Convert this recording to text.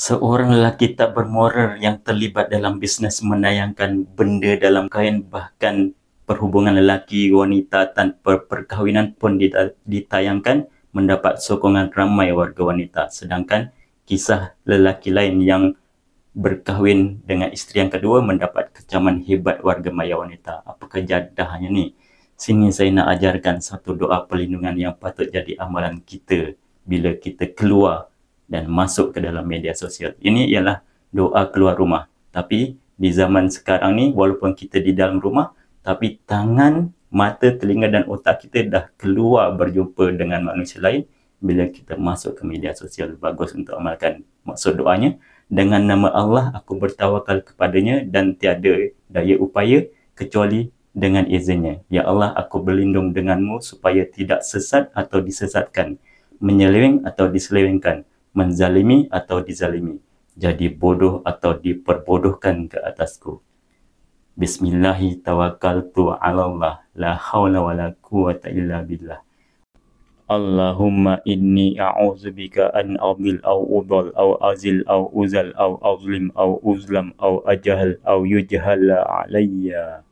Seorang lelaki tak bermoral yang terlibat dalam bisnes menayangkan benda dalam kain bahkan perhubungan lelaki wanita tanpa perkahwinan pun ditayangkan mendapat sokongan ramai warga wanita. Sedangkan kisah lelaki lain yang berkahwin dengan isteri yang kedua mendapat kecaman hebat warga maya wanita. Apakah jadahnya ni? Sini saya nak ajarkan satu doa perlindungan yang patut jadi amalan kita bila kita keluar dan masuk ke dalam media sosial. Ini ialah doa keluar rumah. Tapi di zaman sekarang ni, walaupun kita di dalam rumah, tapi tangan, mata, telinga dan otak kita dah keluar berjumpa dengan manusia lain bila kita masuk ke media sosial. Bagus untuk amalkan maksud doanya. Dengan nama Allah, aku bertawakal kepadanya dan tiada daya upaya kecuali dengan izinnya. Ya Allah, aku berlindung denganmu supaya tidak sesat atau disesatkan, menyeleweng atau diselewengkan, menzalimi atau dizalimi jadi bodoh atau diperbodohkan ke atasku bismillahi tawakkaltu ala allah la haula la quwata illa billah Allahumma inni a'udzubika an abil au udal au azil au uzal au azlim au uzlam aw ajahal aw yujhal alayya